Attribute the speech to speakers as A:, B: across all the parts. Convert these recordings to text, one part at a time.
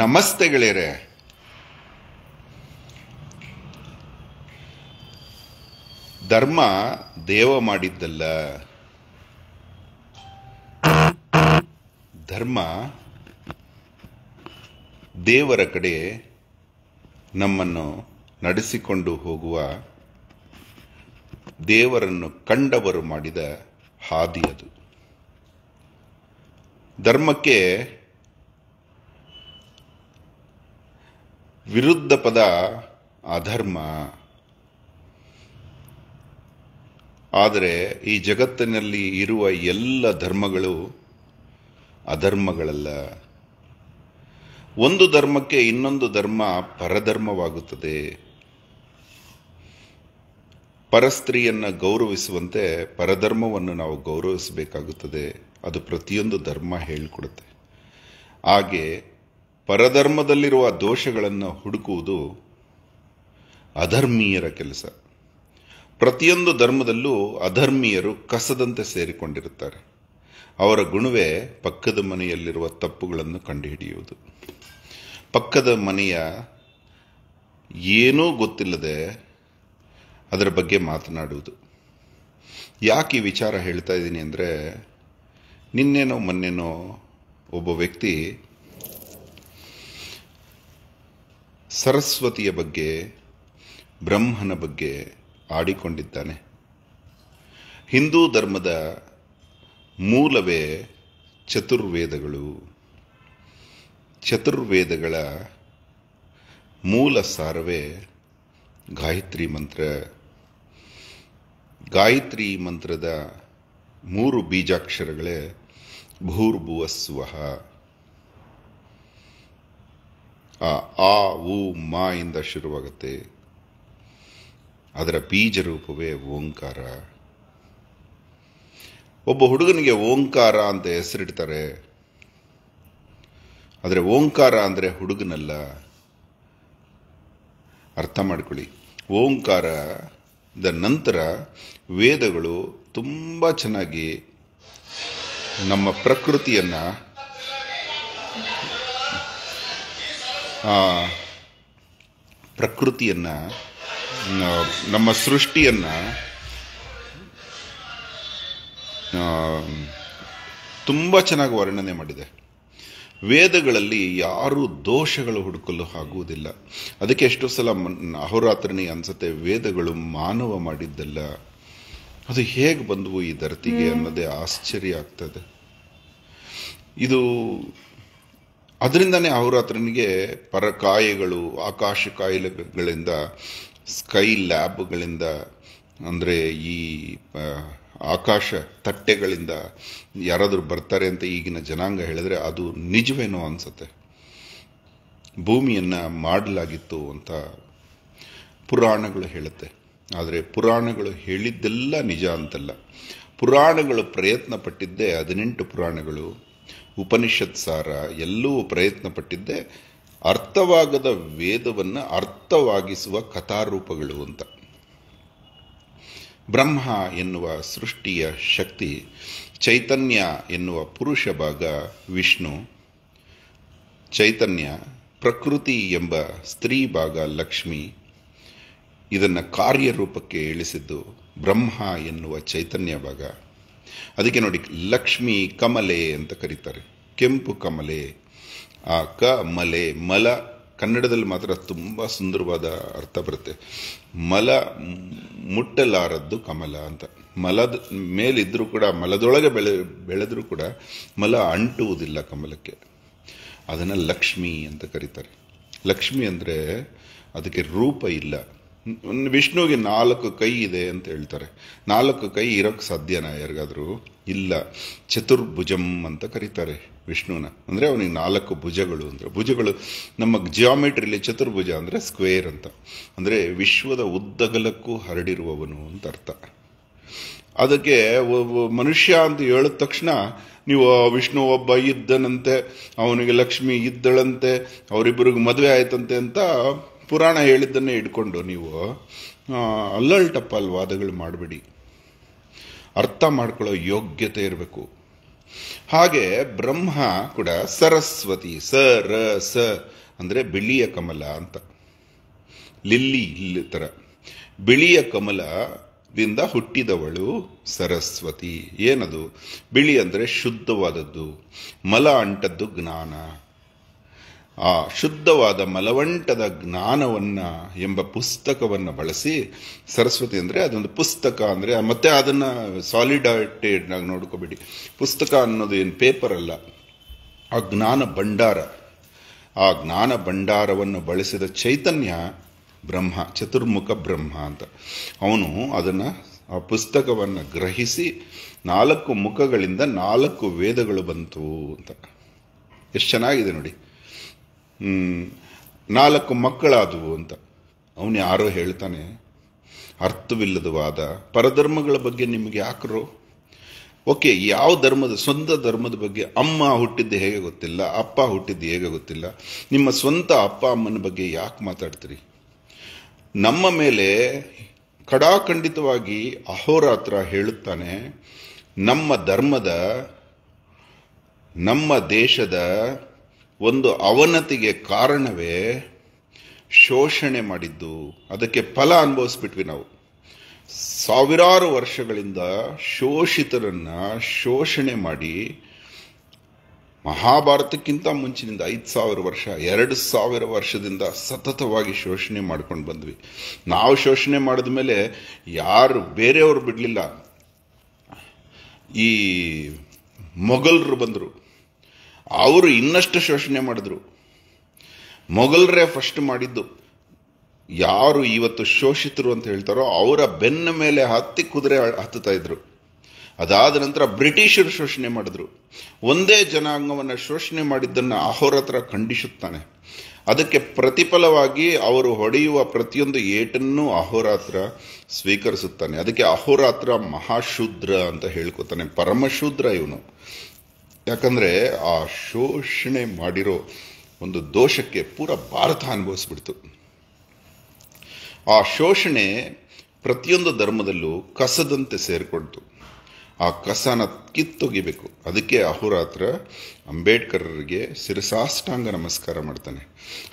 A: ನಮಸ್ತೆ ಗೆಳೆಯರೆ ಧರ್ಮ ದೇವ ಮಾಡಿದ್ದಲ್ಲ ಧರ್ಮ ದೇವರ ಕಡೆ ನಮ್ಮನ್ನು ನಡೆಸಿಕೊಂಡು ಹೋಗುವ ದೇವರನ್ನು ಕಂಡವರು ಮಾಡಿದ ಹಾದಿ ಅದು ಧರ್ಮಕ್ಕೆ ವಿರುದ್ಧ ಪದ ಅಧರ್ಮ ಆದರೆ ಈ ಜಗತ್ತಿನಲ್ಲಿ ಇರುವ ಎಲ್ಲ ಧರ್ಮಗಳು ಅಧರ್ಮಗಳಲ್ಲ ಒಂದು ಧರ್ಮಕ್ಕೆ ಇನ್ನೊಂದು ಧರ್ಮ ಪರಧರ್ಮವಾಗುತ್ತದೆ ಪರಸ್ತ್ರೀಯನ್ನು ಗೌರವಿಸುವಂತೆ ಪರಧರ್ಮವನ್ನು ನಾವು ಗೌರವಿಸಬೇಕಾಗುತ್ತದೆ ಅದು ಪ್ರತಿಯೊಂದು ಧರ್ಮ ಹೇಳಿಕೊಡುತ್ತೆ ಹಾಗೆ ಪರಧರ್ಮದಲ್ಲಿರುವ ದೋಷಗಳನ್ನು ಹುಡುಕುವುದು ಅಧರ್ಮೀಯರ ಕೆಲಸ ಪ್ರತಿಯೊಂದು ಧರ್ಮದಲ್ಲೂ ಅಧರ್ಮೀಯರು ಕಸದಂತೆ ಸೇರಿಕೊಂಡಿರುತ್ತಾರೆ ಅವರ ಗುಣವೇ ಪಕ್ಕದ ಮನೆಯಲ್ಲಿರುವ ತಪ್ಪುಗಳನ್ನು ಕಂಡುಹಿಡಿಯುವುದು ಪಕ್ಕದ ಮನೆಯ ಏನೂ ಗೊತ್ತಿಲ್ಲದೆ ಅದರ ಬಗ್ಗೆ ಮಾತನಾಡುವುದು ಯಾಕೆ ಈ ವಿಚಾರ ಹೇಳ್ತಾ ಇದ್ದೀನಿ ಅಂದರೆ ನಿನ್ನೇನೋ ಮೊನ್ನೆನೋ ಒಬ್ಬ ವ್ಯಕ್ತಿ ಸರಸ್ವತಿಯ ಬಗ್ಗೆ ಬ್ರಹ್ಮನ ಬಗ್ಗೆ ಆಡಿಕೊಂಡಿದ್ದಾನೆ ಹಿಂದೂ ಧರ್ಮದ ಮೂಲವೇ ಚತುರ್ವೇದಗಳು ಚತುರ್ವೇದಗಳ ಮೂಲ ಸಾರವೇ ಗಾಯತ್ರಿ ಮಂತ್ರ ಗಾಯತ್ರಿ ಮಂತ್ರದ ಮೂರು ಬೀಜಾಕ್ಷರಗಳೇ ಭೂರ್ಭುವಸ್ವಹ ಆ ಉ ಮಾ ಇಂದ ಶುರುವಾಗುತ್ತೆ ಅದರ ಬೀಜ ರೂಪವೇ ಓಂಕಾರ ಒಬ್ಬ ಹುಡುಗನಿಗೆ ಓಂಕಾರ ಅಂತ ಹೆಸರಿಡ್ತಾರೆ ಆದರೆ ಓಂಕಾರ ಅಂದರೆ ಹುಡುಗನಲ್ಲ ಅರ್ಥ ಮಾಡ್ಕೊಳ್ಳಿ ಓಂಕಾರದ ನಂತರ ವೇದಗಳು ತುಂಬ ಚೆನ್ನಾಗಿ ನಮ್ಮ ಪ್ರಕೃತಿಯನ್ನು ಪ್ರಕೃತಿಯನ್ನು ನಮ್ಮ ಸೃಷ್ಟಿಯನ್ನು ತುಂಬ ಚೆನ್ನಾಗಿ ವರ್ಣನೆ ಮಾಡಿದೆ ವೇದಗಳಲ್ಲಿ ಯಾರೂ ದೋಷಗಳು ಹುಡುಕಲು ಆಗುವುದಿಲ್ಲ ಅದಕ್ಕೆ ಎಷ್ಟೋ ಸಲ ಅಹೋರಾತ್ರನೇ ಅನಿಸುತ್ತೆ ವೇದಗಳು ಮಾನವ ಮಾಡಿದ್ದಲ್ಲ ಅದು ಹೇಗೆ ಬಂದವು ಈ ಧರ್ತಿಗೆ ಅನ್ನೋದೇ ಆಶ್ಚರ್ಯ ಆಗ್ತದೆ ಇದು ಅದರಿಂದನೇ ಅಹೋರಾತ್ರನಿಗೆ ಪರಕಾಯಗಳು ಆಕಾಶ ಕಾಯಿಲೆಗಳಿಂದ ಸ್ಕೈ ಲ್ಯಾಬ್ಗಳಿಂದ ಅಂದರೆ ಈ ಆಕಾಶ ತಟ್ಟೆಗಳಿಂದ ಯಾರಾದರೂ ಬರ್ತಾರೆ ಅಂತ ಈಗಿನ ಜನಾಂಗ ಹೇಳಿದ್ರೆ ಅದು ನಿಜವೇನೋ ಅನಿಸುತ್ತೆ ಭೂಮಿಯನ್ನು ಮಾಡಲಾಗಿತ್ತು ಅಂತ ಪುರಾಣಗಳು ಹೇಳುತ್ತೆ ಆದರೆ ಪುರಾಣಗಳು ಹೇಳಿದ್ದೆಲ್ಲ ನಿಜ ಅಂತಲ್ಲ ಪುರಾಣಗಳು ಪ್ರಯತ್ನ ಪಟ್ಟಿದ್ದೇ ಹದಿನೆಂಟು ಪುರಾಣಗಳು ಉಪನಿಷತ್ ಸಾರ ಎಲ್ಲೂ ಪ್ರಯತ್ನ ಪಟ್ಟಿದ್ದೆ ಅರ್ಥವಾಗದ ವೇದವನ್ನು ಅರ್ಥವಾಗಿಸುವ ಕಥಾರೂಪಗಳು ಅಂತ ಬ್ರಹ್ಮ ಎನ್ನುವ ಸೃಷ್ಟಿಯ ಶಕ್ತಿ ಚೈತನ್ಯ ಎನ್ನುವ ಪುರುಷ ಭಾಗ ವಿಷ್ಣು ಚೈತನ್ಯ ಪ್ರಕೃತಿ ಎಂಬ ಸ್ತ್ರೀ ಭಾಗ ಲಕ್ಷ್ಮಿ ಇದನ್ನು ಕಾರ್ಯರೂಪಕ್ಕೆ ಇಳಿಸಿದ್ದು ಬ್ರಹ್ಮ ಎನ್ನುವ ಚೈತನ್ಯ ಭಾಗ ಅದಕ್ಕೆ ನೋಡಿ ಲಕ್ಷ್ಮಿ ಕಮಲೆ ಅಂತ ಕರೀತಾರೆ ಕೆಂಪು ಕಮಲೆ ಆ ಕ ಮಲೆ ಮಲ ಕನ್ನಡದಲ್ಲಿ ಮಾತ್ರ ತುಂಬ ಸುಂದರವಾದ ಅರ್ಥ ಬರುತ್ತೆ ಮಲ ಮುಟ್ಟಲಾರದ್ದು ಕಮಲ ಅಂತ ಮಲದ ಮೇಲಿದ್ದರೂ ಕೂಡ ಮಲದೊಳಗೆ ಬೆಳೆ ಬೆಳೆದರೂ ಕೂಡ ಮಲ ಅಂಟುವುದಿಲ್ಲ ಕಮಲಕ್ಕೆ ಅದನ್ನು ಲಕ್ಷ್ಮಿ ಅಂತ ಕರೀತಾರೆ ಲಕ್ಷ್ಮಿ ಅಂದರೆ ಅದಕ್ಕೆ ರೂಪ ಇಲ್ಲ ವಿಷ್ಣುವಿಗೆ ನಾಲ್ಕು ಕೈ ಇದೆ ಅಂತ ಹೇಳ್ತಾರೆ ನಾಲ್ಕು ಕೈ ಇರೋಕ್ಕೆ ಸಾಧ್ಯನಾ ಯಾರಿಗಾದರೂ ಇಲ್ಲ ಚತುರ್ಭುಜಂ ಅಂತ ಕರೀತಾರೆ ವಿಷ್ಣುವನ ಅಂದರೆ ಅವನಿಗೆ ನಾಲ್ಕು ಭುಜಗಳು ಅಂದರೆ ಭುಜಗಳು ನಮ್ಮ ಜಿಯಾಮೆಟ್ರಿಲಿ ಚತುರ್ಭುಜ ಅಂದರೆ ಸ್ಕ್ವೇರ್ ಅಂತ ಅಂದರೆ ವಿಶ್ವದ ಉದ್ದಗಲಕ್ಕೂ ಹರಡಿರುವವನು ಅಂತ ಅರ್ಥ ಅದಕ್ಕೆ ಮನುಷ್ಯ ಅಂತ ಹೇಳಿದ ತಕ್ಷಣ ನೀವು ವಿಷ್ಣು ಒಬ್ಬ ಇದ್ದನಂತೆ ಅವನಿಗೆ ಲಕ್ಷ್ಮಿ ಇದ್ದಳಂತೆ ಅವರಿಬ್ಬರಿಗೂ ಮದುವೆ ಆಯ್ತಂತೆ ಅಂತ ಪುರಾಣ ಹೇಳಿದ್ದನ್ನೇ ಇಟ್ಕೊಂಡು ನೀವು ಅಲ್ಲಲ್ ಟಪ್ಪಲ್ ವಾದಗಳು ಮಾಡಬೇಡಿ ಅರ್ಥ ಮಾಡ್ಕೊಳ್ಳೋ ಯೋಗ್ಯತೆ ಇರಬೇಕು ಹಾಗೆ ಬ್ರಹ್ಮ ಕೂಡ ಸರಸ್ವತಿ ಸ ರ ಸ ಅಂದರೆ ಬಿಳಿಯ ಕಮಲ ಅಂತ ಲಿಲ್ಲಿ ಇಲ್ಲಿ ಥರ ಬಿಳಿಯ ಕಮಲದಿಂದ ಹುಟ್ಟಿದವಳು ಸರಸ್ವತಿ ಏನದು ಬಿಳಿ ಅಂದರೆ ಶುದ್ಧವಾದದ್ದು ಮಲ ಅಂಟದ್ದು ಜ್ಞಾನ ಆ ಶುದ್ಧವಾದ ಮಲವಂಟದ ಜ್ಞಾನವನ್ನು ಎಂಬ ಪುಸ್ತಕವನ್ನು ಬಳಸಿ ಸರಸ್ವತಿ ಅಂದರೆ ಅದೊಂದು ಪುಸ್ತಕ ಅಂದರೆ ಮತ್ತೆ ಅದನ್ನು ಆಗಿ ನೋಡ್ಕೋಬೇಡಿ ಪುಸ್ತಕ ಅನ್ನೋದು ಏನು ಪೇಪರ್ ಅಲ್ಲ ಆ ಜ್ಞಾನ ಭಂಡಾರ ಆ ಜ್ಞಾನ ಭಂಡಾರವನ್ನು ಬಳಸಿದ ಚೈತನ್ಯ ಬ್ರಹ್ಮ ಚತುರ್ಮುಖ ಬ್ರಹ್ಮ ಅಂತ ಅವನು ಅದನ್ನು ಆ ಪುಸ್ತಕವನ್ನು ಗ್ರಹಿಸಿ ನಾಲ್ಕು ಮುಖಗಳಿಂದ ನಾಲ್ಕು ವೇದಗಳು ಬಂತು ಅಂತ ಎಷ್ಟು ಚೆನ್ನಾಗಿದೆ ನೋಡಿ ನಾಲ್ಕು ಮಕ್ಕಳಾದವು ಅಂತ ಅವನು ಯಾರೋ ಹೇಳ್ತಾನೆ ಅರ್ಥವಿಲ್ಲದ ಪರಧರ್ಮಗಳ ಬಗ್ಗೆ ನಿಮಗೆ ಯಾಕರು ಓಕೆ ಯಾವ ಧರ್ಮದ ಸ್ವಂತ ಧರ್ಮದ ಬಗ್ಗೆ ಅಮ್ಮ ಹುಟ್ಟಿದ್ದು ಹೇಗೆ ಗೊತ್ತಿಲ್ಲ ಅಪ್ಪ ಹುಟ್ಟಿದ್ದು ಹೇಗೆ ಗೊತ್ತಿಲ್ಲ ನಿಮ್ಮ ಸ್ವಂತ ಅಪ್ಪ ಅಮ್ಮನ ಬಗ್ಗೆ ಯಾಕೆ ಮಾತಾಡ್ತೀರಿ ನಮ್ಮ ಮೇಲೆ ಖಡಾಖಂಡಿತವಾಗಿ ಅಹೋರಾತ್ರ ಹೇಳುತ್ತಾನೆ ನಮ್ಮ ಧರ್ಮದ ನಮ್ಮ ದೇಶದ ಒಂದು ಅವನತಿಗೆ ಕಾರಣವೇ ಶೋಷಣೆ ಮಾಡಿದ್ದು ಅದಕ್ಕೆ ಫಲ ಅನುಭವಿಸ್ಬಿಟ್ವಿ ನಾವು ಸಾವಿರಾರು ವರ್ಷಗಳಿಂದ ಶೋಷಿತರನ್ನು ಶೋಷಣೆ ಮಾಡಿ ಮಹಾಭಾರತಕ್ಕಿಂತ ಮುಂಚಿನಿಂದ ಐದು ಸಾವಿರ ವರ್ಷ ಎರಡು ಸಾವಿರ ವರ್ಷದಿಂದ ಸತತವಾಗಿ ಶೋಷಣೆ ಮಾಡ್ಕೊಂಡು ಬಂದ್ವಿ ನಾವು ಶೋಷಣೆ ಮಾಡಿದ ಮೇಲೆ ಯಾರು ಬೇರೆಯವರು ಬಿಡಲಿಲ್ಲ ಈ ಮೊಘಲರು ಬಂದರು ಅವರು ಇನ್ನಷ್ಟು ಶೋಷಣೆ ಮಾಡಿದ್ರು ಮೊಘಲರೇ ಫಸ್ಟ್ ಮಾಡಿದ್ದು ಯಾರು ಇವತ್ತು ಶೋಷಿತರು ಅಂತ ಹೇಳ್ತಾರೋ ಅವರ ಬೆನ್ನ ಮೇಲೆ ಹತ್ತಿ ಕುದುರೆ ಹತ್ತುತ್ತಾ ಇದ್ರು ಅದಾದ ನಂತರ ಬ್ರಿಟಿಷರು ಶೋಷಣೆ ಮಾಡಿದ್ರು ಒಂದೇ ಜನಾಂಗವನ್ನು ಶೋಷಣೆ ಮಾಡಿದ್ದನ್ನು ಅಹೋರಾತ್ರ ಖಂಡಿಸುತ್ತಾನೆ ಅದಕ್ಕೆ ಪ್ರತಿಫಲವಾಗಿ ಅವರು ಹೊಡೆಯುವ ಪ್ರತಿಯೊಂದು ಏಟನ್ನು ಅಹೋರಾತ್ರ ಸ್ವೀಕರಿಸುತ್ತಾನೆ ಅದಕ್ಕೆ ಅಹೋರಾತ್ರ ಮಹಾಶೂದ್ರ ಅಂತ ಹೇಳ್ಕೊತಾನೆ ಪರಮಶೂದ್ರ ಇವನು ಯಾಕಂದರೆ ಆ ಶೋಷಣೆ ಮಾಡಿರೋ ಒಂದು ದೋಷಕ್ಕೆ ಪೂರ ಭಾರತ ಅನುಭವಿಸ್ಬಿಡ್ತು ಆ ಶೋಷಣೆ ಪ್ರತಿಯೊಂದು ಧರ್ಮದಲ್ಲೂ ಕಸದಂತೆ ಸೇರಿಕೊಡ್ತು ಆ ಕಸನ ಕಿತ್ತೊಗಿಬೇಕು ಅದಕ್ಕೆ ಅಹೋರಾತ್ರ ಅಂಬೇಡ್ಕರ್ರಿಗೆ ಶಿರಸಾಷ್ಟಾಂಗ ನಮಸ್ಕಾರ ಮಾಡ್ತಾನೆ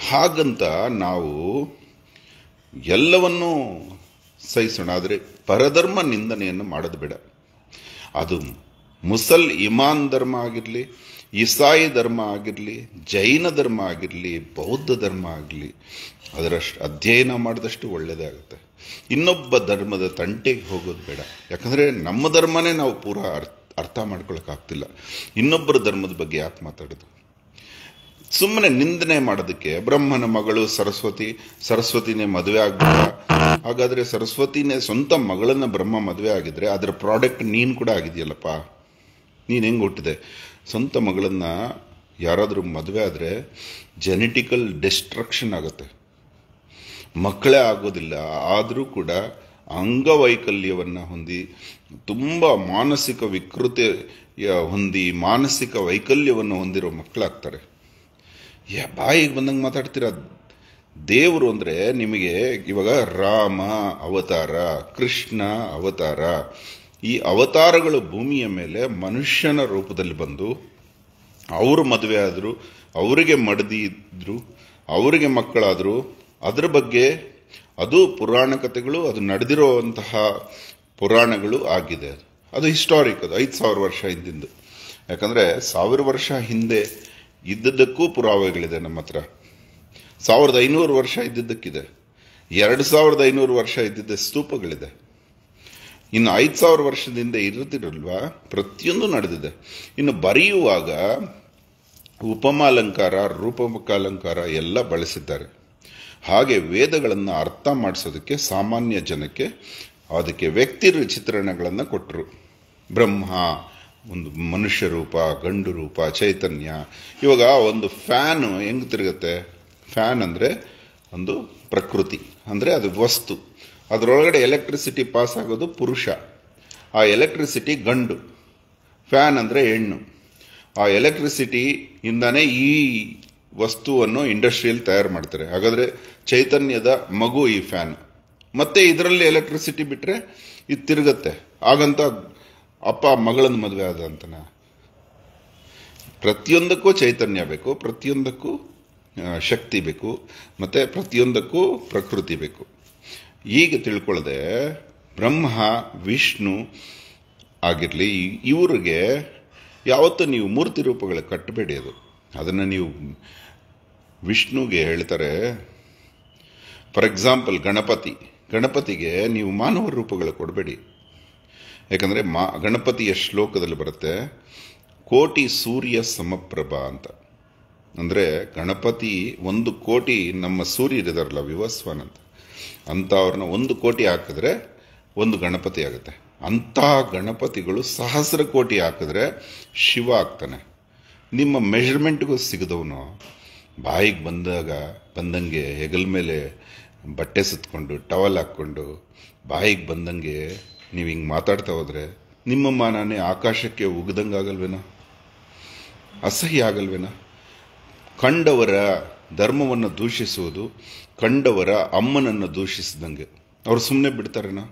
A: ಹಾಗಂತ ನಾವು ಎಲ್ಲವನ್ನೂ ಸಹಿಸೋಣ ಆದರೆ ಪರಧರ್ಮ ನಿಂದನೆಯನ್ನು ಮಾಡೋದು ಬೇಡ ಅದು ಮುಸಲ್ ಇಮಾನ್ ಧರ್ಮ ಆಗಿರಲಿ ಇಸಾಯಿ ಧರ್ಮ ಆಗಿರಲಿ ಜೈನ ಧರ್ಮ ಆಗಿರಲಿ ಬೌದ್ಧ ಧರ್ಮ ಆಗಲಿ ಅದರಷ್ಟು ಅಧ್ಯಯನ ಮಾಡಿದಷ್ಟು ಒಳ್ಳೆಯದೇ ಆಗುತ್ತೆ ಇನ್ನೊಬ್ಬ ಧರ್ಮದ ತಂಟೆಗೆ ಹೋಗೋದು ಬೇಡ ಯಾಕಂದರೆ ನಮ್ಮ ಧರ್ಮನೇ ನಾವು ಪೂರಾ ಅರ್ಥ ಅರ್ಥ ಮಾಡ್ಕೊಳಕ್ಕಾಗ್ತಿಲ್ಲ ಇನ್ನೊಬ್ಬರ ಧರ್ಮದ ಬಗ್ಗೆ ಯಾಕೆ ಮಾತಾಡೋದು ಸುಮ್ಮನೆ ನಿಂದನೆ ಮಾಡೋದಕ್ಕೆ ಬ್ರಹ್ಮನ ಮಗಳು ಸರಸ್ವತಿ ಸರಸ್ವತಿನೇ ಮದುವೆ ಆಗಬೇಕ ಹಾಗಾದರೆ ಸರಸ್ವತಿನೇ ಸ್ವಂತ ಮಗಳನ್ನ ಬ್ರಹ್ಮ ಮದುವೆ ಆಗಿದ್ರೆ ಅದರ ಪ್ರಾಡಕ್ಟ್ ನೀನು ಕೂಡ ಆಗಿದೆಯಲ್ಲಪ್ಪ ನೀನು ಹೆಂಗೆ ಹುಟ್ಟಿದೆ ಸ್ವಂತ ಮಗಳನ್ನು ಯಾರಾದರೂ ಮದುವೆ ಆದರೆ ಜೆನೆಟಿಕಲ್ ಡಿಸ್ಟ್ರಕ್ಷನ್ ಆಗುತ್ತೆ ಮಕ್ಕಳೇ ಆಗೋದಿಲ್ಲ ಆದರೂ ಕೂಡ ಅಂಗವೈಕಲ್ಯವನ್ನು ಹೊಂದಿ ತುಂಬ ಮಾನಸಿಕ ವಿಕೃತಿ ಹೊಂದಿ ಮಾನಸಿಕ ವೈಕಲ್ಯವನ್ನು ಹೊಂದಿರೋ ಮಕ್ಕಳಾಗ್ತಾರೆ ಯಾ ಬಾಯಿಗೆ ಬಂದಂಗೆ ಮಾತಾಡ್ತೀರಾ ದೇವರು ಅಂದರೆ ನಿಮಗೆ ಇವಾಗ ರಾಮ ಅವತಾರ ಕೃಷ್ಣ ಅವತಾರ ಈ ಅವತಾರಗಳು ಭೂಮಿಯ ಮೇಲೆ ಮನುಷ್ಯನ ರೂಪದಲ್ಲಿ ಬಂದು ಅವರು ಮದುವೆ ಆದರು ಅವರಿಗೆ ಮಡದಿ ಇದ್ದರು ಅವರಿಗೆ ಮಕ್ಕಳಾದರು ಅದರ ಬಗ್ಗೆ ಅದು ಪುರಾಣ ಕಥೆಗಳು ಅದು ನಡೆದಿರುವಂತಹ ಪುರಾಣಗಳು ಆಗಿದೆ ಅದು ಅದು ಹಿಸ್ಟಾರಿಕ್ ಅದು ಐದು ಸಾವಿರ ವರ್ಷ ಹಿಂದಿಂದು ಯಾಕಂದರೆ ಸಾವಿರ ವರ್ಷ ಹಿಂದೆ ಇದ್ದದ್ದಕ್ಕೂ ಪುರಾವೆಗಳಿದೆ ನಮ್ಮ ಹತ್ರ ಸಾವಿರದ ಐನೂರು ವರ್ಷ ಇದ್ದಿದ್ದಕ್ಕಿದೆ ಎರಡು ಸಾವಿರದ ಐನೂರು ವರ್ಷ ಇದ್ದಿದ್ದ ಸ್ತೂಪಗಳಿದೆ ಇನ್ನು ಐದು ಸಾವಿರ ವರ್ಷದಿಂದ ಇರುತ್ತಿರಲ್ವ ಪ್ರತಿಯೊಂದು ನಡೆದಿದೆ ಇನ್ನು ಬರೆಯುವಾಗ ಉಪಮಾಲಂಕಾರ ರೂಪಮಕಾಲಂಕಾರ ಎಲ್ಲ ಬಳಸಿದ್ದಾರೆ ಹಾಗೆ ವೇದಗಳನ್ನು ಅರ್ಥ ಮಾಡಿಸೋದಕ್ಕೆ ಸಾಮಾನ್ಯ ಜನಕ್ಕೆ ಅದಕ್ಕೆ ವ್ಯಕ್ತಿ ಚಿತ್ರಣಗಳನ್ನು ಕೊಟ್ಟರು ಬ್ರಹ್ಮ ಒಂದು ಮನುಷ್ಯ ರೂಪ ಗಂಡು ರೂಪ ಚೈತನ್ಯ ಇವಾಗ ಒಂದು ಫ್ಯಾನು ಹೆಂಗೆ ತಿರುಗುತ್ತೆ ಫ್ಯಾನ್ ಅಂದರೆ ಒಂದು ಪ್ರಕೃತಿ ಅಂದರೆ ಅದು ವಸ್ತು ಅದರೊಳಗಡೆ ಎಲೆಕ್ಟ್ರಿಸಿಟಿ ಪಾಸ್ ಆಗೋದು ಪುರುಷ ಆ ಎಲೆಕ್ಟ್ರಿಸಿಟಿ ಗಂಡು ಫ್ಯಾನ್ ಅಂದರೆ ಹೆಣ್ಣು ಆ ಎಲೆಕ್ಟ್ರಿಸಿಟಿ ಇಂದಾನೇ ಈ ವಸ್ತುವನ್ನು ಇಂಡಸ್ಟ್ರಿಯಲ್ಲಿ ತಯಾರು ಮಾಡ್ತಾರೆ ಹಾಗಾದರೆ ಚೈತನ್ಯದ ಮಗು ಈ ಫ್ಯಾನ್ ಮತ್ತೆ ಇದರಲ್ಲಿ ಎಲೆಕ್ಟ್ರಿಸಿಟಿ ಬಿಟ್ಟರೆ ಇದು ತಿರುಗತ್ತೆ ಹಾಗಂತ ಅಪ್ಪ ಮಗಳನ್ನು ಮದುವೆ ಆದ ಅಂತನ ಪ್ರತಿಯೊಂದಕ್ಕೂ ಚೈತನ್ಯ ಬೇಕು ಪ್ರತಿಯೊಂದಕ್ಕೂ ಶಕ್ತಿ ಬೇಕು ಮತ್ತು ಪ್ರತಿಯೊಂದಕ್ಕೂ ಪ್ರಕೃತಿ ಬೇಕು ಈಗ ತಿಳ್ಕೊಳ್ಳದೆ ಬ್ರಹ್ಮ ವಿಷ್ಣು ಆಗಿರಲಿ ಇವರಿಗೆ ಯಾವತ್ತೂ ನೀವು ಮೂರ್ತಿ ರೂಪಗಳು ಕಟ್ಟಬೇಡಿ ಅದು ಅದನ್ನು ನೀವು ವಿಷ್ಣುಗೆ ಹೇಳ್ತಾರೆ ಫಾರ್ ಎಕ್ಸಾಂಪಲ್ ಗಣಪತಿ ಗಣಪತಿಗೆ ನೀವು ಮಾನವ ರೂಪಗಳು ಕೊಡಬೇಡಿ ಯಾಕಂದರೆ ಮಾ ಗಣಪತಿಯ ಶ್ಲೋಕದಲ್ಲಿ ಬರುತ್ತೆ ಕೋಟಿ ಸೂರ್ಯ ಸಮಪ್ರಭಾ ಅಂತ ಅಂದರೆ ಗಣಪತಿ ಒಂದು ಕೋಟಿ ನಮ್ಮ ಸೂರ್ಯರಿದಾರಲ್ಲ ವಿವಸ್ವಾನ್ ಅಂತ ಅಂಥವ್ರನ್ನ ಒಂದು ಕೋಟಿ ಹಾಕಿದ್ರೆ ಒಂದು ಗಣಪತಿ ಆಗುತ್ತೆ ಅಂಥ ಗಣಪತಿಗಳು ಸಹಸ್ರ ಕೋಟಿ ಹಾಕಿದ್ರೆ ಶಿವ ಆಗ್ತಾನೆ ನಿಮ್ಮ ಮೆಷರ್ಮೆಂಟ್ಗೂ ಸಿಗದವನು ಬಾಯಿಗೆ ಬಂದಾಗ ಬಂದಂಗೆ ಹೆಗಲ್ ಮೇಲೆ ಬಟ್ಟೆ ಸುತ್ತಕೊಂಡು ಟವಲ್ ಹಾಕ್ಕೊಂಡು ಬಾಯಿಗೆ ಬಂದಂಗೆ ನೀವು ಹಿಂಗೆ ಮಾತಾಡ್ತಾ ಹೋದರೆ ನಿಮ್ಮ ಮಾನನೇ ಆಕಾಶಕ್ಕೆ ಉಗ್ದಂಗೆ ಆಗಲ್ವೇನೋ ಅಸಹ್ಯ ಆಗಲ್ವೇನಾ ಕಂಡವರ ಧರ್ಮವನ್ನು ದೂಷಿಸುವುದು ಕಂಡವರ ಅಮ್ಮನನ್ನು ದೂಷಿಸಿದಂಗೆ ಅವರು ಸುಮ್ಮನೆ ಬಿಡ್ತಾರೇನಾ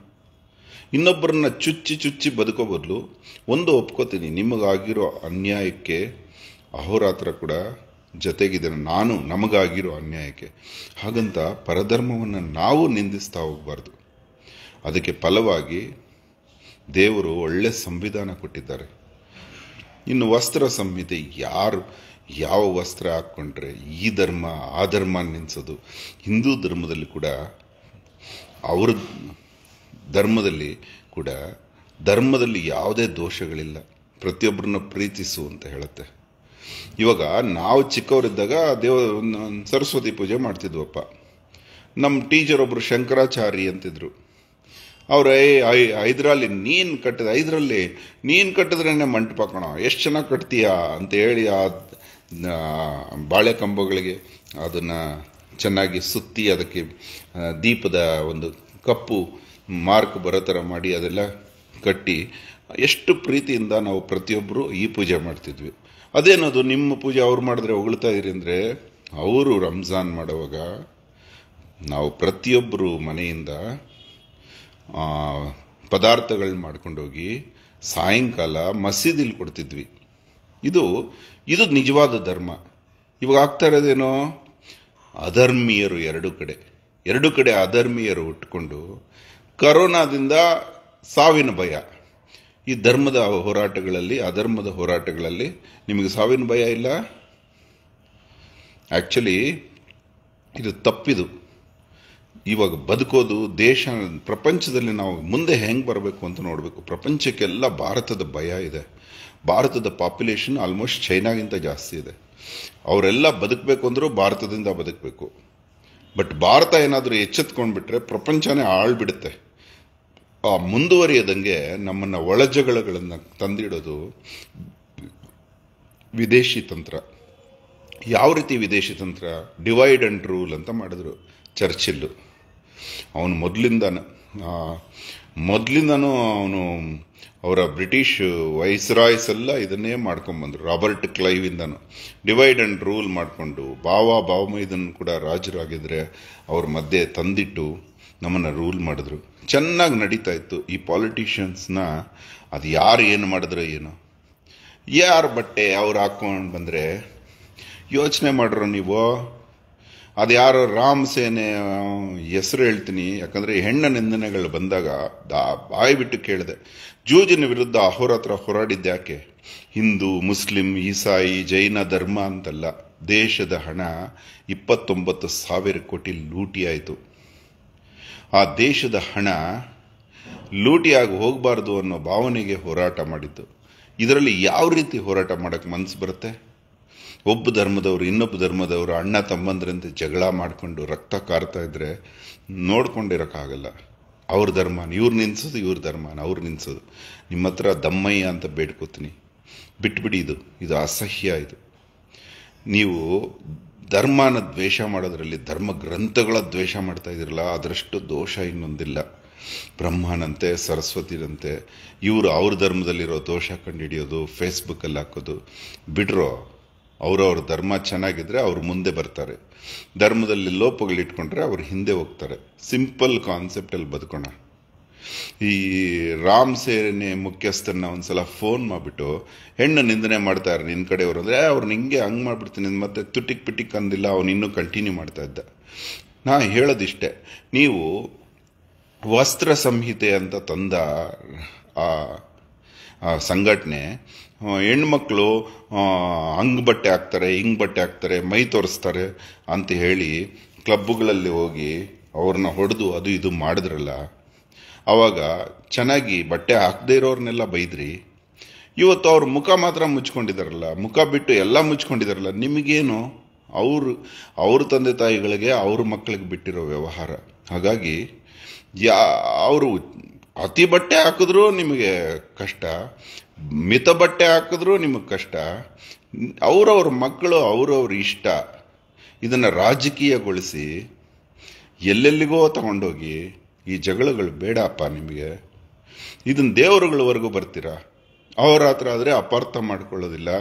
A: ಇನ್ನೊಬ್ಬರನ್ನ ಚುಚ್ಚಿ ಚುಚ್ಚಿ ಬದುಕೋ ಬದಲು ಒಂದು ಒಪ್ಕೋತೀನಿ ನಿಮಗಾಗಿರೋ ಅನ್ಯಾಯಕ್ಕೆ ಅಹೋರಾತ್ರ ಕೂಡ ಜೊತೆಗಿದ್ದೇನೆ ನಾನು ನಮಗಾಗಿರೋ ಅನ್ಯಾಯಕ್ಕೆ ಹಾಗಂತ ಪರಧರ್ಮವನ್ನು ನಾವು ನಿಂದಿಸ್ತಾ ಹೋಗಬಾರ್ದು ಅದಕ್ಕೆ ಫಲವಾಗಿ ದೇವರು ಒಳ್ಳೆ ಸಂವಿಧಾನ ಕೊಟ್ಟಿದ್ದಾರೆ ಇನ್ನು ವಸ್ತ್ರ ಸಂಹಿತೆ ಯಾರು ಯಾವ ವಸ್ತ್ರ ಹಾಕ್ಕೊಂಡ್ರೆ ಈ ಧರ್ಮ ಆ ಧರ್ಮ ನೆನೆಸೋದು ಹಿಂದೂ ಧರ್ಮದಲ್ಲಿ ಕೂಡ ಅವರ ಧರ್ಮದಲ್ಲಿ ಕೂಡ ಧರ್ಮದಲ್ಲಿ ಯಾವುದೇ ದೋಷಗಳಿಲ್ಲ ಪ್ರತಿಯೊಬ್ಬರನ್ನ ಪ್ರೀತಿಸು ಅಂತ ಹೇಳುತ್ತೆ ಇವಾಗ ನಾವು ಚಿಕ್ಕವರಿದ್ದಾಗ ದೇವ ಸರಸ್ವತಿ ಪೂಜೆ ಮಾಡ್ತಿದ್ವಪ್ಪ ನಮ್ಮ ಟೀಚರ್ ಒಬ್ಬರು ಶಂಕರಾಚಾರಿ ಅಂತಿದ್ರು ಅವ್ರು ಐ ಐದರಲ್ಲಿ ನೀನು ಕಟ್ಟಿದ ಐದರಲ್ಲಿ ನೀನು ಕಟ್ಟಿದ್ರೇ ಮಂಟಪ ಕಣ ಎಷ್ಟು ಚೆನ್ನಾಗಿ ಕಟ್ತೀಯಾ ಅಂತ ಹೇಳಿ ಆ ಬಾಳೆ ಕಂಬಗಳಿಗೆ ಅದನ್ನು ಚೆನ್ನಾಗಿ ಸುತ್ತಿ ಅದಕ್ಕೆ ದೀಪದ ಒಂದು ಕಪ್ಪು ಮಾರ್ಕ್ ಬರೋ ಥರ ಮಾಡಿ ಅದೆಲ್ಲ ಕಟ್ಟಿ ಎಷ್ಟು ಪ್ರೀತಿಯಿಂದ ನಾವು ಪ್ರತಿಯೊಬ್ಬರು ಈ ಪೂಜೆ ಮಾಡ್ತಿದ್ವಿ ಅದೇನದು ನಿಮ್ಮ ಪೂಜೆ ಅವ್ರು ಮಾಡಿದ್ರೆ ಹೊಗಳ್ತಾ ಇದ್ರಿ ಅಂದರೆ ಅವರು ರಂಜಾನ್ ಮಾಡುವಾಗ ನಾವು ಪ್ರತಿಯೊಬ್ಬರು ಮನೆಯಿಂದ ಪದಾರ್ಥಗಳನ್ನ ಮಾಡ್ಕೊಂಡೋಗಿ ಸಾಯಂಕಾಲ ಮಸೀದಿಲಿ ಕೊಡ್ತಿದ್ವಿ ಇದು ಇದು ನಿಜವಾದ ಧರ್ಮ ಇವಾಗ ಆಗ್ತಾ ಇರೋದೇನೋ ಅಧರ್ಮೀಯರು ಎರಡು ಕಡೆ ಎರಡು ಕಡೆ ಅಧರ್ಮೀಯರು ಉಟ್ಕೊಂಡು ಕರೋನಾದಿಂದ ಸಾವಿನ ಭಯ ಈ ಧರ್ಮದ ಹೋರಾಟಗಳಲ್ಲಿ ಅಧರ್ಮದ ಹೋರಾಟಗಳಲ್ಲಿ ನಿಮಗೆ ಸಾವಿನ ಭಯ ಇಲ್ಲ ಆ್ಯಕ್ಚುಲಿ ಇದು ತಪ್ಪಿದು ಇವಾಗ ಬದುಕೋದು ದೇಶ ಪ್ರಪಂಚದಲ್ಲಿ ನಾವು ಮುಂದೆ ಹೆಂಗೆ ಬರಬೇಕು ಅಂತ ನೋಡಬೇಕು ಪ್ರಪಂಚಕ್ಕೆಲ್ಲ ಭಾರತದ ಭಯ ಇದೆ ಭಾರತದ ಪಾಪ್ಯುಲೇಷನ್ ಆಲ್ಮೋಸ್ಟ್ ಚೈನಾಗಿಂತ ಜಾಸ್ತಿ ಇದೆ ಅವರೆಲ್ಲ ಬದುಕಬೇಕು ಅಂದರೂ ಭಾರತದಿಂದ ಬದುಕಬೇಕು ಬಟ್ ಭಾರತ ಏನಾದರೂ ಎಚ್ಚೆತ್ಕೊಂಡ್ಬಿಟ್ರೆ ಪ್ರಪಂಚನೇ ಆಳ್ಬಿಡುತ್ತೆ ಆ ಮುಂದುವರಿಯದಂಗೆ ನಮ್ಮನ್ನು ಒಳಜಗಳಗಳನ್ನು ತಂದಿಡೋದು ವಿದೇಶಿ ತಂತ್ರ ಯಾವ ರೀತಿ ವಿದೇಶಿ ತಂತ್ರ ಡಿವೈಡ್ ಆ್ಯಂಡ್ ರೂಲ್ ಅಂತ ಮಾಡಿದ್ರು ಚರ್ಚಿಲ್ಲು ಅವನು ಮೊದಲಿಂದ ಮೊದಲಿಂದನೂ ಅವನು ಅವರ ಬ್ರಿಟಿಷ್ ವೈಸ್ ರಾಯ್ಸ್ ಎಲ್ಲ ಇದನ್ನೇ ಮಾಡ್ಕೊಂಡ್ಬಂದರು ರಾಬರ್ಟ್ ಕ್ಲೈವಿಂದನು ಡಿವೈಡ್ ಆ್ಯಂಡ್ ರೂಲ್ ಮಾಡಿಕೊಂಡು ಭಾವ ಭಾವಮೈದನ್ನು ಕೂಡ ರಾಜರಾಗಿದ್ರೆ ಅವ್ರ ಮಧ್ಯೆ ತಂದಿಟ್ಟು ನಮ್ಮನ್ನು ರೂಲ್ ಮಾಡಿದ್ರು ಚೆನ್ನಾಗಿ ನಡೀತಾ ಇತ್ತು ಈ ಪಾಲಿಟಿಷಿಯನ್ಸ್ನ ಅದು ಯಾರು ಏನು ಮಾಡಿದ್ರೆ ಏನು ಯಾರು ಬಟ್ಟೆ ಅವ್ರು ಹಾಕ್ಕೊಂಡು ಬಂದರೆ ಯೋಚನೆ ಮಾಡಿರೋ ನೀವು ಅದು ಯಾರೋ ರಾಮ್ ಸೇನೆ ಹೆಸರು ಹೇಳ್ತೀನಿ ಯಾಕಂದರೆ ಹೆಣ್ಣ ನಿಂದನೆಗಳು ಬಂದಾಗ ದಾ ಬಾಯಿ ಬಿಟ್ಟು ಕೇಳಿದೆ ಜೂಜಿನ ವಿರುದ್ಧ ಅಹೋರಾತ್ರ ಯಾಕೆ ಹಿಂದೂ ಮುಸ್ಲಿಂ ಈಸಾಯಿ ಜೈನ ಧರ್ಮ ಅಂತಲ್ಲ ದೇಶದ ಹಣ ಇಪ್ಪತ್ತೊಂಬತ್ತು ಸಾವಿರ ಕೋಟಿ ಲೂಟಿಯಾಯಿತು ಆ ದೇಶದ ಹಣ ಲೂಟಿಯಾಗಿ ಹೋಗಬಾರ್ದು ಅನ್ನೋ ಭಾವನೆಗೆ ಹೋರಾಟ ಮಾಡಿದ್ದು ಇದರಲ್ಲಿ ಯಾವ ರೀತಿ ಹೋರಾಟ ಮಾಡೋಕ್ಕೆ ಮನಸ್ಸು ಬರುತ್ತೆ ಒಬ್ಬ ಧರ್ಮದವರು ಇನ್ನೊಬ್ಬ ಧರ್ಮದವರು ಅಣ್ಣ ತಮ್ಮಂದ್ರಂತೆ ಜಗಳ ಮಾಡಿಕೊಂಡು ರಕ್ತ ಕಾರ್ತಾ ಇದ್ದರೆ ನೋಡ್ಕೊಂಡಿರೋಕ್ಕಾಗಲ್ಲ ಅವ್ರ ಧರ್ಮನ ಇವ್ರು ನಿನ್ಸೋದು ಇವ್ರ ಧರ್ಮನ ಅವ್ರು ನಿನ್ಸೋದು ನಿಮ್ಮ ಹತ್ರ ದಮ್ಮಯ್ಯ ಅಂತ ಬೇಡ್ಕೊತೀನಿ ಬಿಟ್ಬಿಡಿ ಇದು ಇದು ಅಸಹ್ಯ ಇದು ನೀವು ಧರ್ಮನ ದ್ವೇಷ ಮಾಡೋದ್ರಲ್ಲಿ ಧರ್ಮ ಗ್ರಂಥಗಳ ದ್ವೇಷ ಮಾಡ್ತಾ ಇದ್ರಲ್ಲ ಅದರಷ್ಟು ದೋಷ ಇನ್ನೊಂದಿಲ್ಲ ಬ್ರಹ್ಮನಂತೆ ಸರಸ್ವತಿನಂತೆ ಇವರು ಅವ್ರ ಧರ್ಮದಲ್ಲಿರೋ ದೋಷ ಕಂಡುಹಿಡಿಯೋದು ಫೇಸ್ಬುಕ್ಕಲ್ಲಿ ಹಾಕೋದು ಬಿಡ್ರೋ ಅವರವ್ರ ಧರ್ಮ ಚೆನ್ನಾಗಿದ್ದರೆ ಅವ್ರು ಮುಂದೆ ಬರ್ತಾರೆ ಧರ್ಮದಲ್ಲಿ ಲೋಪಗಳಿಟ್ಕೊಂಡ್ರೆ ಅವ್ರು ಹಿಂದೆ ಹೋಗ್ತಾರೆ ಸಿಂಪಲ್ ಕಾನ್ಸೆಪ್ಟಲ್ಲಿ ಬದುಕೋಣ ಈ ರಾಮ್ ಸೇನೆ ಮುಖ್ಯಸ್ಥರನ್ನ ಒಂದ್ಸಲ ಫೋನ್ ಮಾಡಿಬಿಟ್ಟು ಹೆಣ್ಣು ನಿಂದನೆ ಮಾಡ್ತಾರೆ ನಿನ್ನ ಕಡೆಯವರು ಅಂದರೆ ಅವ್ರು ನಿಂಗೆ ಹಂಗೆ ಮಾಡಿಬಿಡ್ತೀನಿ ಮತ್ತೆ ತುಟಿಕ್ ಪಿಟಿಕ್ ಅಂದಿಲ್ಲ ಅವನು ಇನ್ನೂ ಕಂಟಿನ್ಯೂ ಮಾಡ್ತಾ ಇದ್ದ ನಾ ಹೇಳೋದಿಷ್ಟೆ ನೀವು ವಸ್ತ್ರ ಸಂಹಿತೆ ಅಂತ ತಂದ ಆ ಸಂಘಟನೆ ಹೆಣ್ಮಕ್ಳು ಹಂಗೆ ಬಟ್ಟೆ ಹಾಕ್ತಾರೆ ಹಿಂಗ್ ಬಟ್ಟೆ ಹಾಕ್ತಾರೆ ಮೈ ತೋರಿಸ್ತಾರೆ ಅಂತ ಹೇಳಿ ಕ್ಲಬ್ಗಳಲ್ಲಿ ಹೋಗಿ ಅವ್ರನ್ನ ಹೊಡೆದು ಅದು ಇದು ಮಾಡಿದ್ರಲ್ಲ ಆವಾಗ ಚೆನ್ನಾಗಿ ಬಟ್ಟೆ ಹಾಕದೇ ಇರೋರ್ನೆಲ್ಲ ಬೈದ್ರಿ ಇವತ್ತು ಅವ್ರ ಮುಖ ಮಾತ್ರ ಮುಚ್ಕೊಂಡಿದ್ದಾರಲ್ಲ ಮುಖ ಬಿಟ್ಟು ಎಲ್ಲ ಮುಚ್ಕೊಂಡಿದ್ದಾರಲ್ಲ ನಿಮಗೇನು ಅವರು ಅವ್ರ ತಂದೆ ತಾಯಿಗಳಿಗೆ ಅವ್ರ ಮಕ್ಕಳಿಗೆ ಬಿಟ್ಟಿರೋ ವ್ಯವಹಾರ ಹಾಗಾಗಿ ಯಾ ಅವರು ಅತಿ ಬಟ್ಟೆ ಹಾಕಿದ್ರೂ ನಿಮಗೆ ಕಷ್ಟ ಮಿತ ಬಟ್ಟೆ ಹಾಕಿದ್ರೂ ನಿಮಗೆ ಕಷ್ಟ ಅವರವ್ರ ಮಕ್ಕಳು ಅವರವ್ರ ಇಷ್ಟ ಇದನ್ನು ರಾಜಕೀಯಗೊಳಿಸಿ ಎಲ್ಲೆಲ್ಲಿಗೋ ತಗೊಂಡೋಗಿ ಈ ಜಗಳಗಳು ಬೇಡಪ್ಪ ನಿಮಗೆ ಇದನ್ನು ದೇವರುಗಳವರೆಗೂ ಬರ್ತೀರಾ ಅವ್ರ ಹತ್ರ ಆದರೆ ಅಪಾರ್ಥ ಮಾಡ್ಕೊಳ್ಳೋದಿಲ್ಲ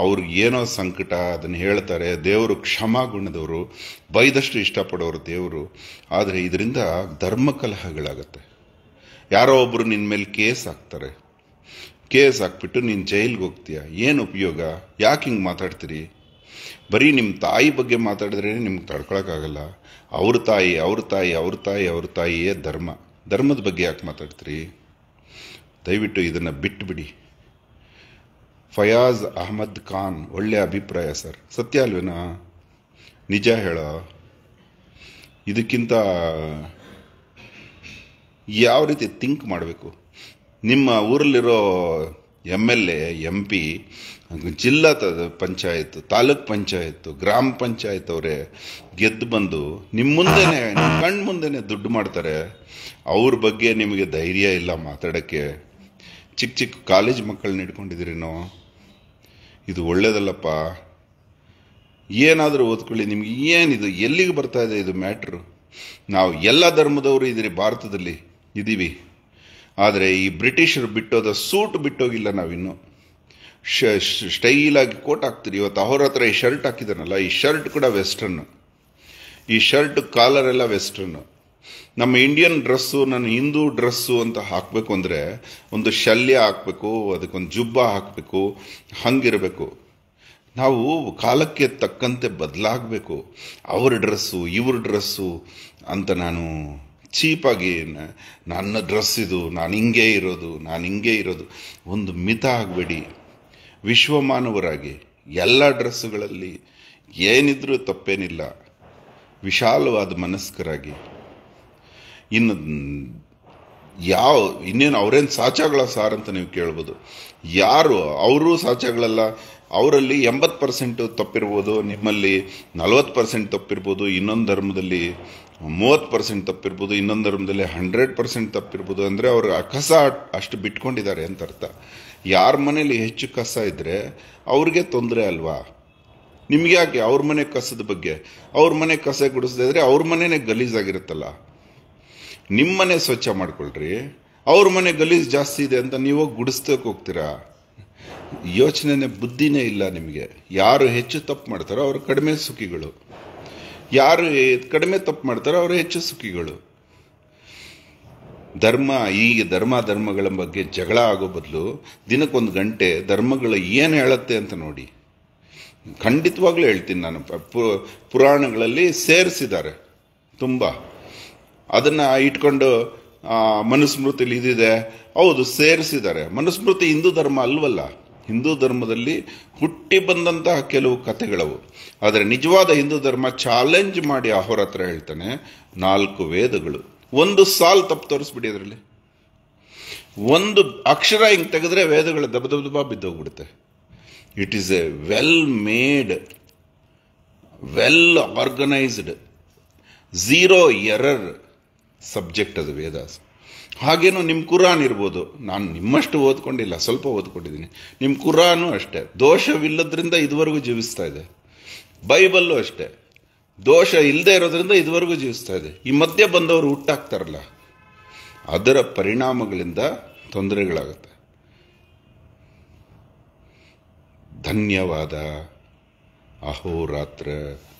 A: ಅವ್ರಿಗೆ ಏನೋ ಸಂಕಟ ಅದನ್ನು ಹೇಳ್ತಾರೆ ದೇವರು ಕ್ಷಮ ಗುಣದವರು ಬೈದಷ್ಟು ಇಷ್ಟಪಡೋರು ದೇವರು ಆದರೆ ಇದರಿಂದ ಧರ್ಮ ಕಲಹಗಳಾಗತ್ತೆ ಯಾರೋ ಒಬ್ಬರು ನಿನ್ನ ಮೇಲೆ ಕೇಸ್ ಹಾಕ್ತಾರೆ ಕೇಸ್ ಹಾಕ್ಬಿಟ್ಟು ನೀನು ಜೈಲಿಗೆ ಹೋಗ್ತೀಯ ಏನು ಉಪಯೋಗ ಯಾಕೆ ಹಿಂಗೆ ಮಾತಾಡ್ತೀರಿ ಬರೀ ನಿಮ್ಮ ತಾಯಿ ಬಗ್ಗೆ ಮಾತಾಡಿದ್ರೆ ನಿಮ್ಗೆ ತಡ್ಕೊಳಕ್ಕಾಗಲ್ಲ ಅವ್ರ ತಾಯಿ ಅವ್ರ ತಾಯಿ ಅವ್ರ ತಾಯಿ ಅವ್ರ ತಾಯಿಯೇ ಧರ್ಮ ಧರ್ಮದ ಬಗ್ಗೆ ಯಾಕೆ ಮಾತಾಡ್ತೀರಿ ದಯವಿಟ್ಟು ಇದನ್ನು ಬಿಟ್ಟುಬಿಡಿ ಫಯಾಜ್ ಅಹಮದ್ ಖಾನ್ ಒಳ್ಳೆಯ ಅಭಿಪ್ರಾಯ ಸರ್ ಸತ್ಯ ಅಲ್ವೇನಾ ನಿಜ ಹೇಳೋ ಇದಕ್ಕಿಂತ ಯಾವ ರೀತಿ ಥಿಂಕ್ ಮಾಡಬೇಕು ನಿಮ್ಮ ಊರಲ್ಲಿರೋ M L A M P ಜಿಲ್ಲಾ ಪಂಚಾಯತ್ ತಾಲೂಕ್ ಪಂಚಾಯತ್ ಗ್ರಾಮ ಪಂಚಾಯತ್ ಅವರೇ ಗೆದ್ದು ಬಂದು ನಿಮ್ಮ ಮುಂದೆನೇ ನಿಮ್ಮ ಕಣ್ಣು ಮುಂದೆನೇ ದುಡ್ಡು ಮಾಡ್ತಾರೆ ಅವ್ರ ಬಗ್ಗೆ ನಿಮಗೆ ಧೈರ್ಯ ಇಲ್ಲ ಮಾತಾಡೋಕ್ಕೆ ಚಿಕ್ಕ ಚಿಕ್ಕ ಕಾಲೇಜ್ ಮಕ್ಕಳನ್ನ ಇಟ್ಕೊಂಡಿದ್ದೀರೇನೋ ಇದು ಒಳ್ಳೇದಲ್ಲಪ್ಪ ಏನಾದರೂ ಓದ್ಕೊಳ್ಳಿ ನಿಮ್ಗೆ ಏನಿದು ಎಲ್ಲಿಗೆ ಬರ್ತಾ ಇದೆ ಇದು ಮ್ಯಾಟ್ರು ನಾವು ಎಲ್ಲ ಧರ್ಮದವರು ಇದ್ದೀರಿ ಭಾರತದಲ್ಲಿ ಇದ್ದೀವಿ ಆದರೆ ಈ ಬ್ರಿಟಿಷರು ಬಿಟ್ಟೋದ ಸೂಟ್ ಬಿಟ್ಟೋಗಿಲ್ಲ ನಾವಿನ್ನು ಶ ಸ್ಟೈಲಾಗಿ ಕೋಟ್ ಹಾಕ್ತೀರಿ ಇವತ್ತು ಅವ್ರ ಹತ್ರ ಈ ಶರ್ಟ್ ಹಾಕಿದಾನಲ್ಲ ಈ ಶರ್ಟ್ ಕೂಡ ವೆಸ್ಟರ್ನು ಈ ಶರ್ಟ್ ಕಾಲರ್ ಎಲ್ಲ ವೆಸ್ಟರ್ನು ನಮ್ಮ ಇಂಡಿಯನ್ ಡ್ರೆಸ್ಸು ನಾನು ಹಿಂದೂ ಡ್ರೆಸ್ಸು ಅಂತ ಹಾಕಬೇಕು ಅಂದರೆ ಒಂದು ಶಲ್ಯ ಹಾಕಬೇಕು ಅದಕ್ಕೊಂದು ಜುಬ್ಬ ಹಾಕಬೇಕು ಹಂಗಿರಬೇಕು ನಾವು ಕಾಲಕ್ಕೆ ತಕ್ಕಂತೆ ಬದಲಾಗಬೇಕು ಅವ್ರ ಡ್ರೆಸ್ಸು ಇವ್ರ ಡ್ರೆಸ್ಸು ಅಂತ ನಾನು ಚೀಪಾಗಿ ನನ್ನ ಡ್ರೆಸ್ ಇದು ನಾನು ಹಿಂಗೆ ಇರೋದು ನಾನು ಹಿಂಗೆ ಇರೋದು ಒಂದು ಮಿತ ಆಗಬೇಡಿ ವಿಶ್ವಮಾನವರಾಗಿ ಎಲ್ಲ ಡ್ರೆಸ್ಸುಗಳಲ್ಲಿ ಏನಿದ್ರೂ ತಪ್ಪೇನಿಲ್ಲ ವಿಶಾಲವಾದ ಮನಸ್ಕರಾಗಿ ಇನ್ನು ಯಾವ ಇನ್ನೇನು ಅವರೇನು ಸಾಚಾಗಳ ಸಾರ್ ಅಂತ ನೀವು ಕೇಳ್ಬೋದು ಯಾರು ಅವರು ಸಾಚಾಗಳಲ್ಲ ಅವರಲ್ಲಿ ಎಂಬತ್ತು ಪರ್ಸೆಂಟು ತಪ್ಪಿರ್ಬೋದು ನಿಮ್ಮಲ್ಲಿ ನಲವತ್ತು ಪರ್ಸೆಂಟ್ ತಪ್ಪಿರ್ಬೋದು ಇನ್ನೊಂದು ಧರ್ಮದಲ್ಲಿ ಮೂವತ್ತು ಪರ್ಸೆಂಟ್ ತಪ್ಪಿರ್ಬೋದು ಇನ್ನೊಂದು ಧರ್ಮದಲ್ಲಿ ಹಂಡ್ರೆಡ್ ಪರ್ಸೆಂಟ್ ತಪ್ಪಿರ್ಬೋದು ಅಂದರೆ ಅವರು ಕಸ ಅಷ್ಟು ಬಿಟ್ಕೊಂಡಿದ್ದಾರೆ ಅಂತ ಅರ್ಥ ಯಾರ ಮನೇಲಿ ಹೆಚ್ಚು ಕಸ ಇದ್ದರೆ ಅವ್ರಿಗೆ ತೊಂದರೆ ಅಲ್ವಾ ನಿಮ್ಗೆ ಯಾಕೆ ಅವ್ರ ಮನೆ ಕಸದ ಬಗ್ಗೆ ಅವ್ರ ಮನೆ ಕಸ ಗುಡಿಸದಿದ್ರೆ ಅವ್ರ ಮನೆನೇ ಗಲೀಜಾಗಿರುತ್ತಲ್ಲ ನಿಮ್ಮ ಮನೆ ಸ್ವಚ್ಛ ಮಾಡ್ಕೊಳ್ರಿ ಅವ್ರ ಮನೆ ಗಲೀಜು ಜಾಸ್ತಿ ಇದೆ ಅಂತ ನೀವು ಗುಡಿಸ್ತಕ್ಕೆ ಹೋಗ್ತೀರಾ ಯೋಚನೆನೇ ಬುದ್ಧಿನೇ ಇಲ್ಲ ನಿಮಗೆ ಯಾರು ಹೆಚ್ಚು ತಪ್ಪು ಮಾಡ್ತಾರೋ ಅವರು ಕಡಿಮೆ ಸುಖಿಗಳು ಯಾರು ಕಡಿಮೆ ತಪ್ಪು ಮಾಡ್ತಾರೋ ಅವರು ಹೆಚ್ಚು ಸುಖಿಗಳು ಧರ್ಮ ಈಗ ಧರ್ಮ ಧರ್ಮಗಳ ಬಗ್ಗೆ ಜಗಳ ಆಗೋ ಬದಲು ದಿನಕ್ಕೊಂದು ಗಂಟೆ ಧರ್ಮಗಳು ಏನು ಹೇಳುತ್ತೆ ಅಂತ ನೋಡಿ ಖಂಡಿತವಾಗ್ಲೂ ಹೇಳ್ತೀನಿ ನಾನು ಪುರಾಣಗಳಲ್ಲಿ ಸೇರಿಸಿದ್ದಾರೆ ತುಂಬ ಅದನ್ನು ಇಟ್ಕೊಂಡು ಮನುಸ್ಮೃತಿಲಿ ಇದಿದೆ ಹೌದು ಸೇರಿಸಿದ್ದಾರೆ ಮನುಸ್ಮೃತಿ ಹಿಂದೂ ಧರ್ಮ ಅಲ್ವಲ್ಲ ಹಿಂದೂ ಧರ್ಮದಲ್ಲಿ ಹುಟ್ಟಿ ಬಂದಂತಹ ಕೆಲವು ಕಥೆಗಳವು ಆದರೆ ನಿಜವಾದ ಹಿಂದೂ ಧರ್ಮ ಚಾಲೆಂಜ್ ಮಾಡಿ ಅಹೋರ ಹತ್ರ ಹೇಳ್ತಾನೆ ನಾಲ್ಕು ವೇದಗಳು ಒಂದು ಸಾಲ್ ತಪ್ಪು ತೋರಿಸ್ಬಿಡಿ ಅದರಲ್ಲಿ ಒಂದು ಅಕ್ಷರ ಹಿಂಗೆ ತೆಗೆದ್ರೆ ವೇದಗಳು ದಬ ದಬ ದಬ ಬಿದ್ದೋಗ್ಬಿಡುತ್ತೆ it is a well made well organised zero error subject ಅದು ವೇದಾಸ್ ಹಾಗೇನು ನಿಮ್ಮ ಕುರಾನ್ ಇರ್ಬೋದು ನಾನು ನಿಮ್ಮಷ್ಟು ಓದ್ಕೊಂಡಿಲ್ಲ ಸ್ವಲ್ಪ ಓದ್ಕೊಂಡಿದ್ದೀನಿ ನಿಮ್ಮ ಕುರಾನು ಅಷ್ಟೇ ದೋಷವಿಲ್ಲದ್ರಿಂದ ಇದುವರೆಗೂ ಜೀವಿಸ್ತಾ ಇದೆ ಬೈಬಲ್ಲು ಅಷ್ಟೇ ದೋಷ ಇಲ್ಲದೆ ಇರೋದ್ರಿಂದ ಇದುವರೆಗೂ ಜೀವಿಸ್ತಾ ಇದೆ ಈ ಮಧ್ಯೆ ಬಂದವರು ಹುಟ್ಟಾಗ್ತಾರಲ್ಲ ಅದರ ಪರಿಣಾಮಗಳಿಂದ ತೊಂದರೆಗಳಾಗುತ್ತೆ ಧನ್ಯವಾದ ಅಹೋರಾತ್ರ